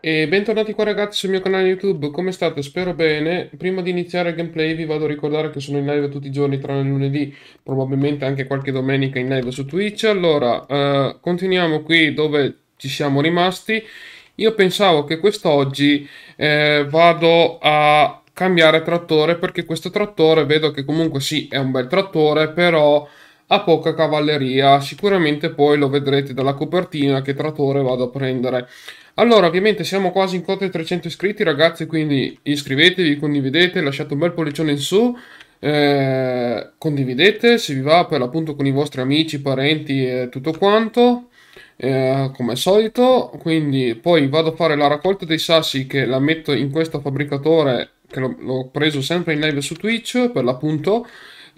E bentornati qua ragazzi sul mio canale YouTube, come state? Spero bene. Prima di iniziare il gameplay vi vado a ricordare che sono in live tutti i giorni, tranne lunedì, probabilmente anche qualche domenica in live su Twitch. Allora, eh, continuiamo qui dove ci siamo rimasti. Io pensavo che quest'oggi eh, vado a cambiare trattore perché questo trattore vedo che comunque sì, è un bel trattore, però ha poca cavalleria. Sicuramente poi lo vedrete dalla copertina che trattore vado a prendere. Allora, ovviamente siamo quasi in quota di 300 iscritti, ragazzi, quindi iscrivetevi, condividete, lasciate un bel pollicione in su, eh, condividete se vi va per l'appunto con i vostri amici, parenti e tutto quanto, eh, come al solito. Quindi poi vado a fare la raccolta dei sassi che la metto in questo fabbricatore che l'ho preso sempre in live su Twitch per l'appunto.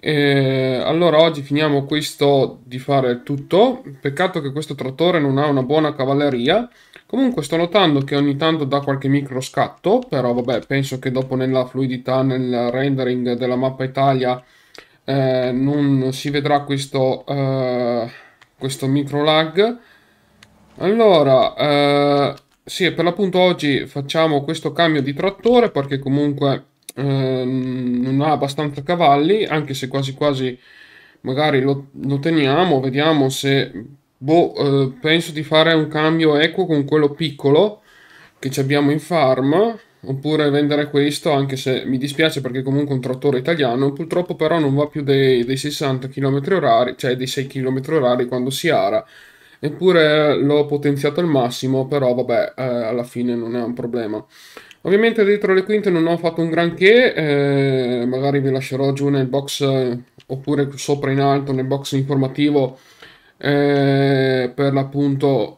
Eh, allora oggi finiamo questo di fare tutto. Peccato che questo trattore non ha una buona cavalleria. Comunque sto notando che ogni tanto dà qualche micro scatto, però vabbè, penso che dopo nella fluidità, nel rendering della mappa Italia, eh, non si vedrà questo, eh, questo micro lag. Allora, eh, sì, per l'appunto oggi facciamo questo cambio di trattore perché comunque eh, non ha abbastanza cavalli, anche se quasi quasi magari lo, lo teniamo, vediamo se boh, eh, penso di fare un cambio equo con quello piccolo che ci abbiamo in farm, oppure vendere questo, anche se mi dispiace perché comunque è un trattore italiano, purtroppo però non va più dei, dei 60 km orari, cioè dei 6 km orari quando si ara. Eppure eh, l'ho potenziato al massimo, però vabbè, eh, alla fine non è un problema. Ovviamente dietro le quinte non ho fatto un granché, eh, magari vi lascerò giù nel box eh, oppure sopra in alto nel box informativo eh, per l'appunto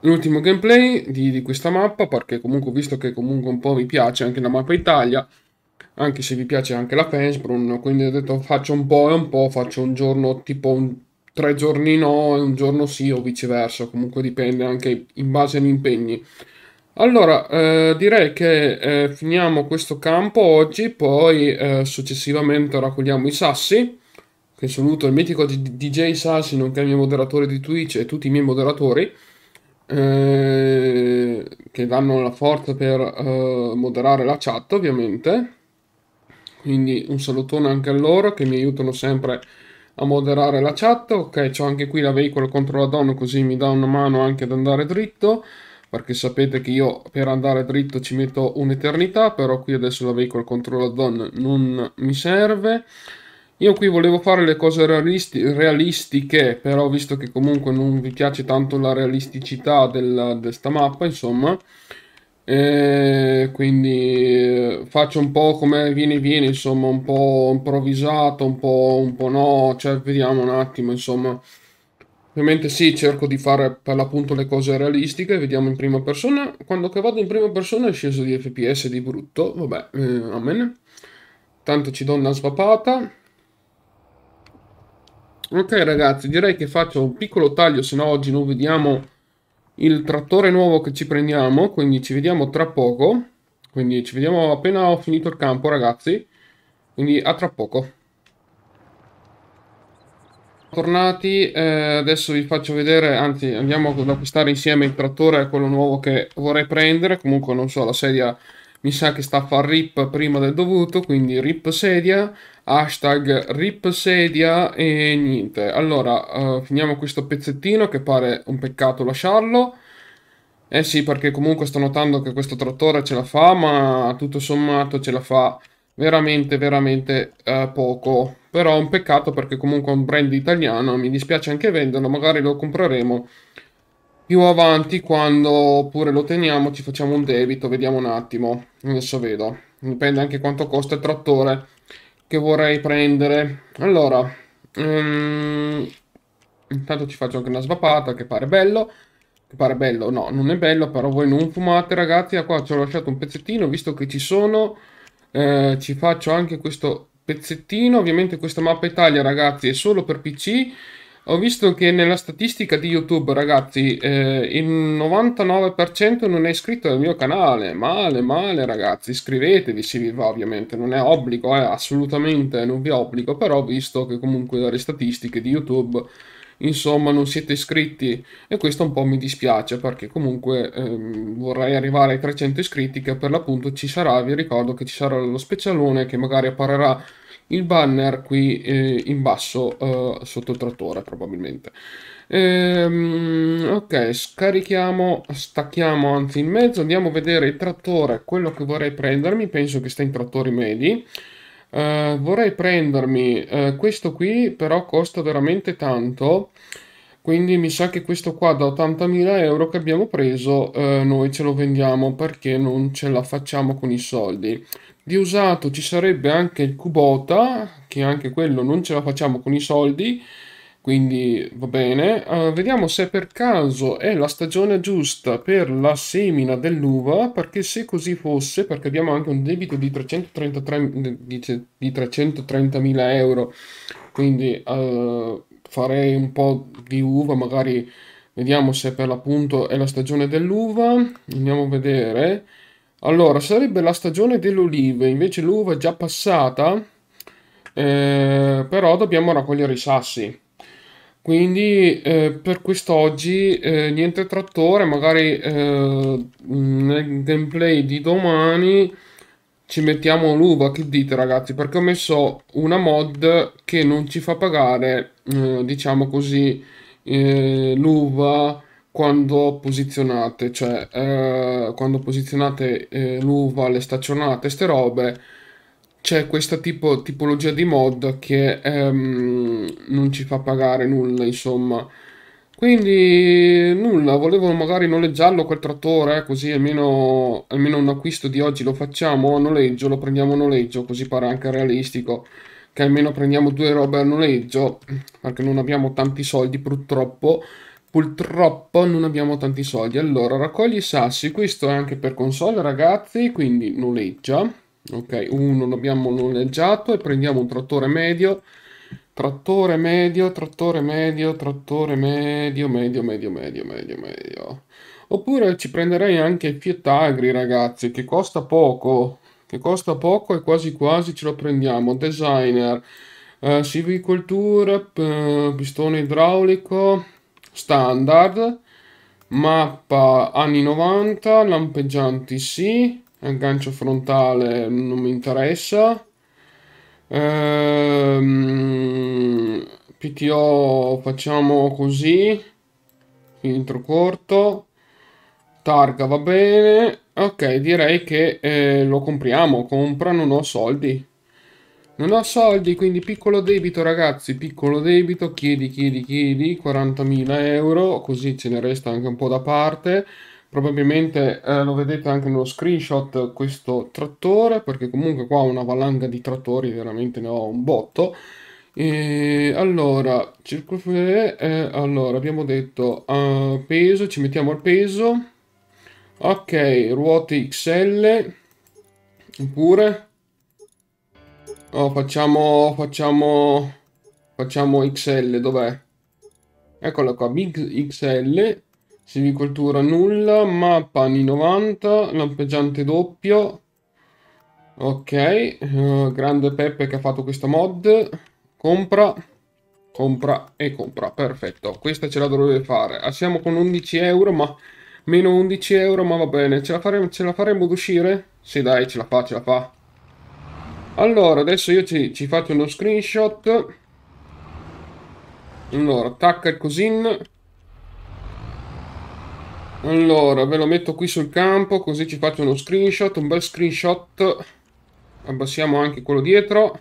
l'ultimo gameplay di, di, questa mappa perché comunque visto che comunque un po' mi piace anche la mappa Italia anche se vi piace anche la Pensbron quindi ho detto faccio un po' e un po' faccio un giorno tipo un, tre giorni no e un giorno sì o viceversa comunque dipende anche in base agli impegni allora eh, direi che eh, finiamo questo campo oggi poi eh, successivamente raccogliamo i sassi che saluto il mitico DJ Sassi, nonché il mio moderatore di Twitch e tutti i miei moderatori eh, che danno la forza per eh, moderare la chat ovviamente. Quindi un salutone anche a loro che mi aiutano sempre a moderare la chat. Ok, ho anche qui la veicola contro la donna così mi dà una mano anche ad andare dritto perché sapete che io per andare dritto ci metto un'eternità, però qui adesso la veicola contro la donna non mi serve. Io qui volevo fare le cose realisti- realistiche, però visto che comunque non vi piace tanto la realisticità della, di questa mappa, insomma, eh, quindi eh, faccio un po' come viene viene, insomma, un po' improvvisato, un po', un po' no, cioè vediamo un attimo, insomma. Ovviamente sì, cerco di fare per l'appunto le cose realistiche, vediamo in prima persona. Quando che vado in prima persona è sceso di FPS di brutto, vabbè, eh, amen. Tanto ci do una svapata. Ok ragazzi, direi che faccio un piccolo taglio, se no oggi non vediamo il trattore nuovo che ci prendiamo, quindi ci vediamo tra poco. Quindi ci vediamo appena ho finito il campo ragazzi, quindi a tra poco. Tornati, eh, adesso vi faccio vedere, anzi andiamo ad acquistare insieme il trattore, quello nuovo che vorrei prendere, comunque non so, la sedia mi sa che sta a far rip prima del dovuto, quindi rip sedia hashtag ripsedia e niente. Allora, uh, finiamo questo pezzettino che pare un peccato lasciarlo. Eh sì, perché comunque sto notando che questo trattore ce la fa, ma tutto sommato ce la fa veramente, veramente uh, poco. Però è un peccato perché comunque è un brand italiano, mi dispiace anche venderlo, magari lo compreremo più avanti quando oppure lo teniamo ci facciamo un debito, vediamo un attimo, adesso vedo. Dipende anche quanto costa il trattore che vorrei prendere. Allora, um, intanto ci faccio anche una svapata che pare bello. Che pare bello, no, non è bello, però voi non fumate ragazzi. A ah, Qua ci ho lasciato un pezzettino, visto che ci sono, eh, ci faccio anche questo pezzettino. Ovviamente questa mappa Italia ragazzi è solo per PC ho visto che nella statistica di YouTube, ragazzi, eh, il 99% non è iscritto al mio canale. Male, male, ragazzi. Iscrivetevi se vi va, ovviamente. Non è obbligo, eh, assolutamente non vi obbligo. Però, visto che comunque dalle statistiche di YouTube insomma non siete iscritti e questo un po' mi dispiace perché comunque ehm, vorrei arrivare ai 300 iscritti che per l'appunto ci sarà vi ricordo che ci sarà lo specialone che magari apparirà il banner qui eh, in basso eh, sotto il trattore probabilmente ehm, ok scarichiamo stacchiamo anzi in mezzo andiamo a vedere il trattore quello che vorrei prendermi penso che sta in trattori medi eh, vorrei prendermi eh, questo qui però costa veramente tanto quindi mi sa che questo qua da 80.000 euro che abbiamo preso eh, noi ce lo vendiamo perché non ce la facciamo con i soldi di usato ci sarebbe anche il Kubota, che anche quello non ce la facciamo con i soldi, quindi va bene. Uh, vediamo se per caso è la stagione giusta per la semina dell'uva, perché se così fosse, perché abbiamo anche un debito di 333 di, di 330 euro, quindi uh, farei un po' di uva, magari vediamo se per l'appunto è la stagione dell'uva, andiamo a vedere. Allora, sarebbe la stagione delle olive, invece l'uva è già passata, eh, però dobbiamo raccogliere i sassi. Quindi eh, per quest'oggi eh, niente trattore, magari eh, nel gameplay di domani ci mettiamo l'uva, che dite ragazzi? Perché ho messo una mod che non ci fa pagare, eh, diciamo così, eh, l'uva quando posizionate, cioè eh, quando posizionate eh, l'uva, le staccionate, queste robe, c'è questa tipo, tipologia di mod che ehm, non ci fa pagare nulla, insomma. Quindi nulla, volevo magari noleggiarlo quel trattore, eh, così almeno, almeno un acquisto di oggi lo facciamo a noleggio, lo prendiamo a noleggio, così pare anche realistico che almeno prendiamo due robe a noleggio, perché non abbiamo tanti soldi purtroppo, Purtroppo non abbiamo tanti soldi. Allora, raccogli i sassi. Questo è anche per console, ragazzi. Quindi noleggia. Ok, uno l'abbiamo noleggiato e prendiamo un trattore medio. Trattore medio, trattore medio, trattore medio, medio, medio, medio, medio, medio. Oppure ci prenderei anche Fiat Agri, ragazzi, che costa poco. Che costa poco e quasi quasi ce lo prendiamo. Designer, eh, silvicoltura, eh, pistone idraulico standard, mappa anni 90, lampeggianti sì, aggancio frontale non mi interessa, ehm, PTO facciamo così, filtro corto, targa va bene, ok direi che eh, lo compriamo, comprano non ho soldi. Non ho soldi, quindi piccolo debito ragazzi, piccolo debito, chiedi, chiedi, chiedi, 40.000 euro, così ce ne resta anche un po' da parte. Probabilmente eh, lo vedete anche nello screenshot questo trattore, perché comunque qua ho una valanga di trattori, veramente ne ho un botto. E allora, circunferenza, eh, allora abbiamo detto uh, peso, ci mettiamo il peso. Ok, ruote XL, oppure Oh, facciamo, facciamo, facciamo XL, dov'è? Eccola qua, Big XL, silvicoltura nulla, mappa anni 90, lampeggiante doppio. Ok, uh, grande Peppe che ha fatto questa mod. Compra, compra e compra, perfetto. Questa ce la dovrebbe fare. Ah, siamo con 11 euro, ma meno 11 euro, ma va bene. Ce la faremo, ce la faremo ad uscire? Sì dai, ce la fa, ce la fa. Allora, adesso io ci, ci faccio uno screenshot. Allora, attacca il cosin. Allora, ve lo metto qui sul campo, così ci faccio uno screenshot, un bel screenshot. Abbassiamo anche quello dietro.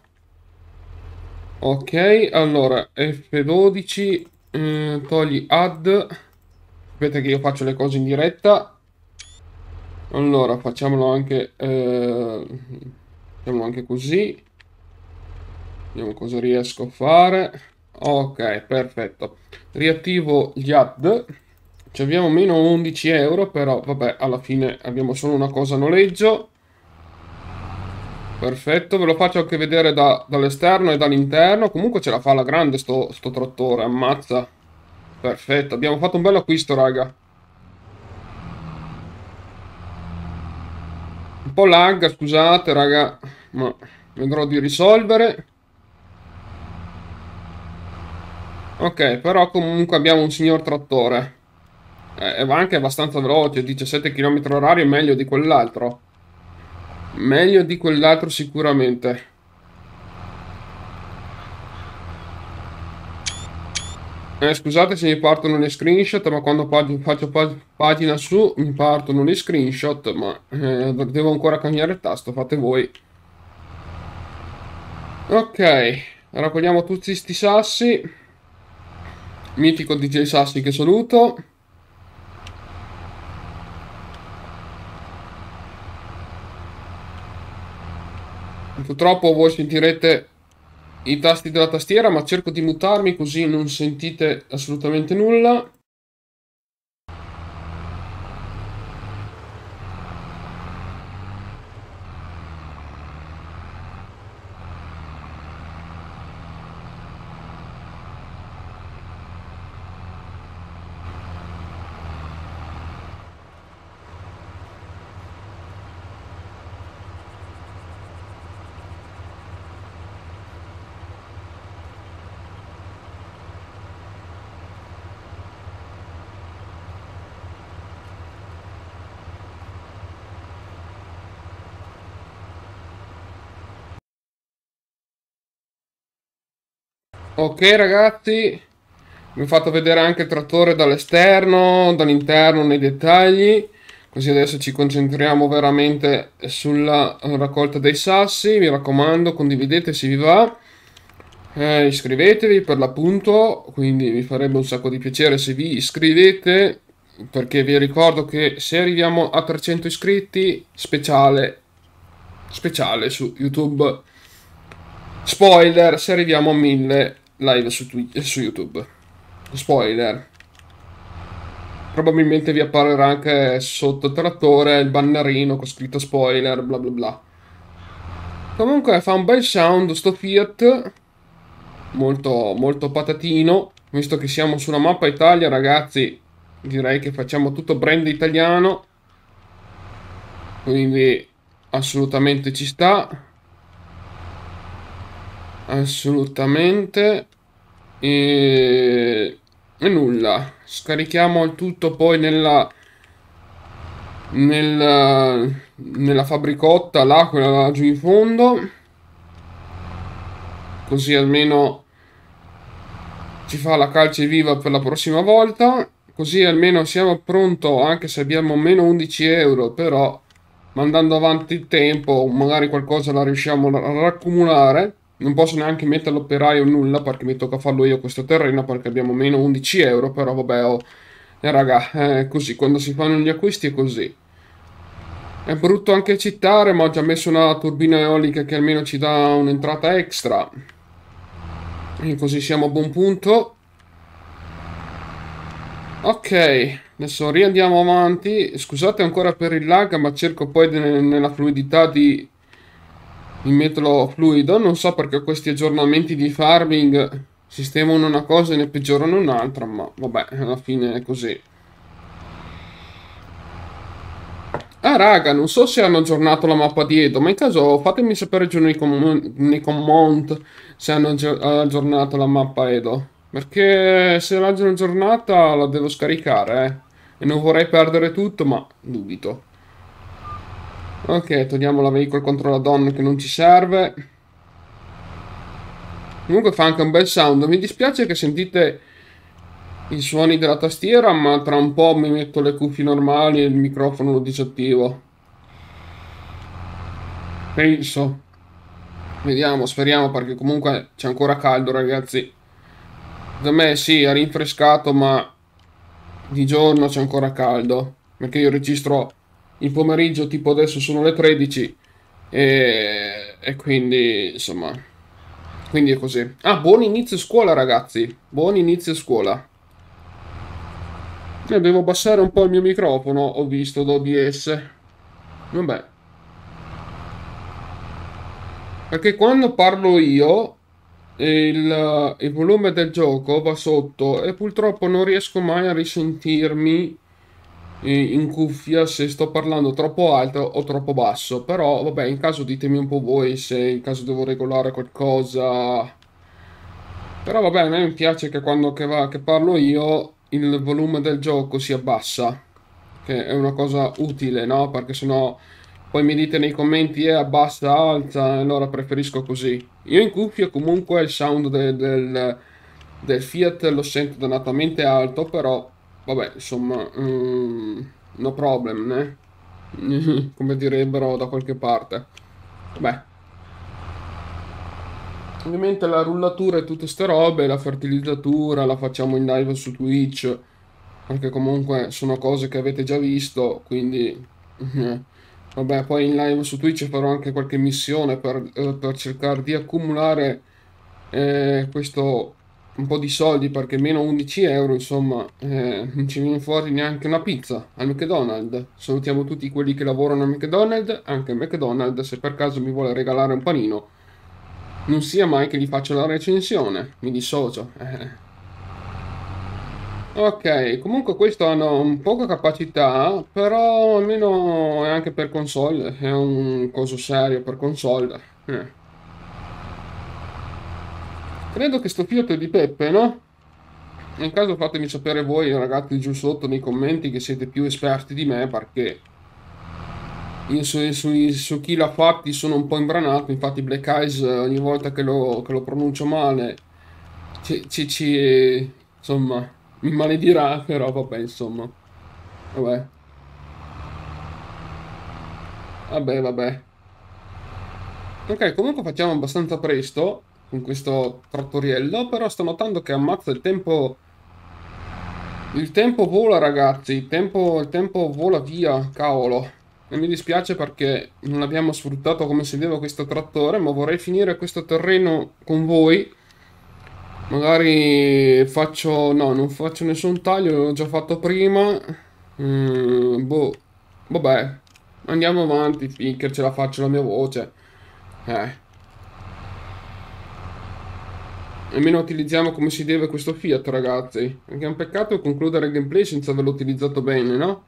Ok, allora, F12, eh, togli add. Aspetta che io faccio le cose in diretta. Allora, facciamolo anche... Eh facciamo anche così vediamo cosa riesco a fare ok perfetto riattivo gli ad ci abbiamo meno 11 euro però vabbè alla fine abbiamo solo una cosa a noleggio perfetto ve lo faccio anche vedere da, dall'esterno e dall'interno comunque ce la fa la grande sto, sto trattore ammazza perfetto abbiamo fatto un bel acquisto raga po' lag, scusate raga, ma vedrò di risolvere. Ok, però comunque abbiamo un signor trattore. Eh, e va anche abbastanza veloce, 17 km h meglio di quell'altro. Meglio di quell'altro sicuramente. Eh, scusate se mi partono le screenshot, ma quando pag faccio pag pagina su mi partono le screenshot, ma eh, devo ancora cambiare il tasto, fate voi. Ok, raccogliamo tutti questi sassi. Mitico DJ Sassi che saluto. Purtroppo voi sentirete i tasti della tastiera, ma cerco di mutarmi così non sentite assolutamente nulla. Ok ragazzi, vi ho fatto vedere anche il trattore dall'esterno, dall'interno, nei dettagli. Così adesso ci concentriamo veramente sulla raccolta dei sassi. Mi raccomando, condividete se vi va. Eh, iscrivetevi per l'appunto, quindi vi farebbe un sacco di piacere se vi iscrivete. Perché vi ricordo che se arriviamo a 300 iscritti, speciale, speciale su YouTube. Spoiler, se arriviamo a 1000 live su, Twitch, eh, su YouTube. Spoiler. Probabilmente vi apparirà anche sotto il trattore il bannerino con scritto spoiler, bla bla bla. Comunque fa un bel sound sto Fiat, molto, molto patatino. Visto che siamo sulla mappa Italia, ragazzi, direi che facciamo tutto brand italiano. Quindi assolutamente ci sta assolutamente e, e nulla scarichiamo il tutto poi nella nella, nella fabbricotta là quella là giù in fondo così almeno ci fa la calce viva per la prossima volta così almeno siamo pronto anche se abbiamo meno 11 euro però mandando avanti il tempo magari qualcosa la riusciamo a raccumulare non posso neanche mettere l'operaio nulla perché mi tocca farlo io questo terreno perché abbiamo meno 11 euro però vabbè oh, eh, raga è eh, così quando si fanno gli acquisti è così è brutto anche citare ma ho già messo una turbina eolica che almeno ci dà un'entrata extra e così siamo a buon punto ok adesso riandiamo avanti scusate ancora per il lag ma cerco poi nella fluidità di il metodo fluido. Non so perché questi aggiornamenti di farming sistemano una cosa e ne peggiorano un'altra, ma vabbè, alla fine è così. Ah raga, non so se hanno aggiornato la mappa di Edo, ma in caso fatemi sapere giù nei, com nei comment se hanno aggiornato la mappa Edo. Perché se l'hanno aggiornata la devo scaricare, eh. E non vorrei perdere tutto, ma dubito. Ok, togliamo la veicolo contro la donna che non ci serve. Comunque fa anche un bel sound. Mi dispiace che sentite i suoni della tastiera, ma tra un po' mi metto le cuffie normali e il microfono lo disattivo. Penso. Vediamo, speriamo, perché comunque c'è ancora caldo, ragazzi. Da me sì, ha rinfrescato, ma di giorno c'è ancora caldo. Perché io registro il pomeriggio, tipo adesso sono le 13 e, e quindi insomma, quindi è così. Ah, buon inizio scuola ragazzi, buon inizio scuola. E eh, devo abbassare un po' il mio microfono, ho visto da OBS. Vabbè. Perché quando parlo io il, il volume del gioco va sotto e purtroppo non riesco mai a risentirmi in cuffia se sto parlando troppo alto o troppo basso, però vabbè, in caso ditemi un po' voi se in caso devo regolare qualcosa. Però vabbè, a me piace che quando che va, che parlo io il volume del gioco si abbassa, che è una cosa utile, no? Perché sennò poi mi dite nei commenti è eh, abbassa, alza, allora preferisco così. Io in cuffia comunque il sound del, del, del Fiat lo sento donatamente alto, però Vabbè, insomma, um, no problem, né? Come direbbero da qualche parte. Beh. Ovviamente la rullatura e tutte ste robe, la fertilizzatura, la facciamo in live su Twitch, perché comunque sono cose che avete già visto, quindi... Vabbè, poi in live su Twitch farò anche qualche missione per, eh, per cercare di accumulare eh, questo un po' di soldi perché meno 11 euro insomma eh, non ci viene fuori neanche una pizza al McDonald's salutiamo tutti quelli che lavorano al McDonald's anche al McDonald's se per caso mi vuole regalare un panino non sia mai che gli faccio la recensione mi dissocio eh. ok comunque questo hanno un poca capacità però almeno è anche per console è un coso serio per console eh credo che sto Fiat di Peppe, no? Nel caso fatemi sapere voi, ragazzi, giù sotto nei commenti che siete più esperti di me, perché io su, su, su chi l'ha fatti sono un po' imbranato, infatti Black Eyes eh, ogni volta che lo, che lo pronuncio male, ci, ci, ci, insomma, mi maledirà, però vabbè, insomma, vabbè. Vabbè, vabbè. Ok, comunque facciamo abbastanza presto con questo trattoriello, però sto notando che ammazza il tempo... Il tempo vola ragazzi, il tempo, il tempo vola via, cavolo. E mi dispiace perché non abbiamo sfruttato come si deve questo trattore, ma vorrei finire questo terreno con voi. Magari faccio... no, non faccio nessun taglio, l'ho già fatto prima. Mm, boh, vabbè. Andiamo avanti, Picker, ce la faccio la mia voce. Eh almeno utilizziamo come si deve questo Fiat, ragazzi. Perché è un peccato concludere il gameplay senza averlo utilizzato bene, no?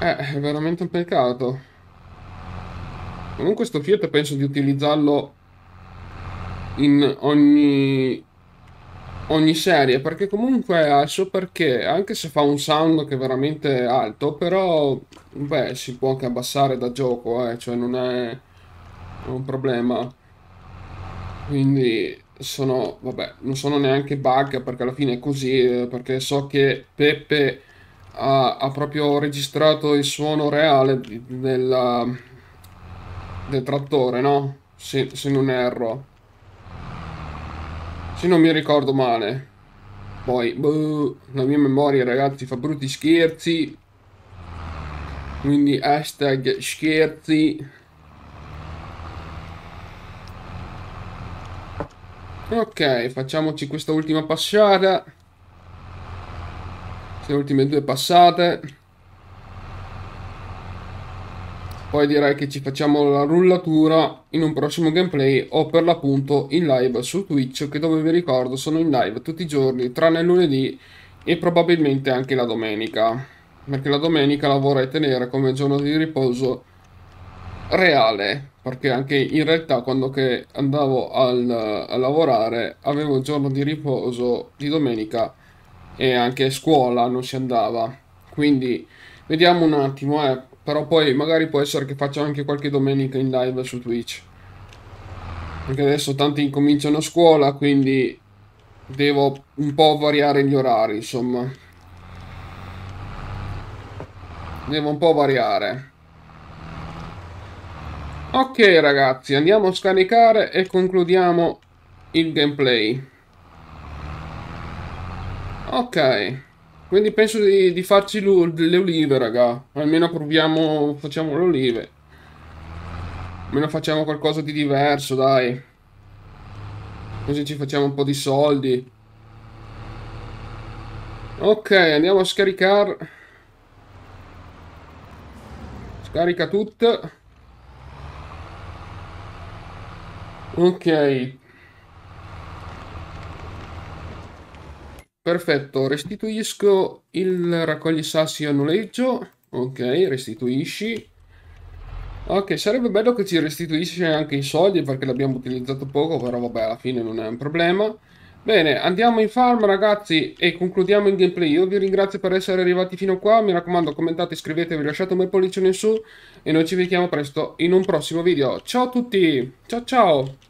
Eh, è veramente un peccato. Comunque questo Fiat penso di utilizzarlo in ogni, ogni serie, perché comunque ha il suo perché, anche se fa un sound che è veramente alto, però beh, si può anche abbassare da gioco, eh, cioè non è un problema. Quindi sono, vabbè, non sono neanche bug perché alla fine è così, eh, perché so che Peppe ha, ha proprio registrato il suono reale della, del trattore, no? Se, se, non erro. Se non mi ricordo male. Poi, buh, la mia memoria, ragazzi, fa brutti scherzi. Quindi hashtag scherzi. Ok, facciamoci questa ultima passata. Queste ultime due passate. Poi direi che ci facciamo la rullatura in un prossimo gameplay o per l'appunto in live su Twitch che dove vi ricordo sono in live tutti i giorni tranne il lunedì e probabilmente anche la domenica perché la domenica la vorrei tenere come giorno di riposo reale perché anche in realtà quando andavo al, a lavorare avevo il giorno di riposo di domenica e anche a scuola non si andava quindi vediamo un attimo eh. però poi magari può essere che faccio anche qualche domenica in live su Twitch perché adesso tanti incominciano a scuola quindi devo un po' variare gli orari insomma devo un po' variare Ok ragazzi, andiamo a scaricare e concludiamo il gameplay. Ok, quindi penso di, di farci le olive raga, almeno proviamo, facciamo le olive. Almeno facciamo qualcosa di diverso dai. Così ci facciamo un po' di soldi. Ok, andiamo a scaricare. Scarica tutto. Ok. Perfetto, restituisco il raccogli sassi a noleggio. Ok, restituisci. Ok, sarebbe bello che ci restituisce anche i soldi perché l'abbiamo utilizzato poco, però vabbè, alla fine non è un problema. Bene, andiamo in farm ragazzi e concludiamo il gameplay. Io vi ringrazio per essere arrivati fino qua, mi raccomando commentate, iscrivetevi, lasciate un bel pollice in su e noi ci vediamo presto in un prossimo video. Ciao a tutti, ciao ciao!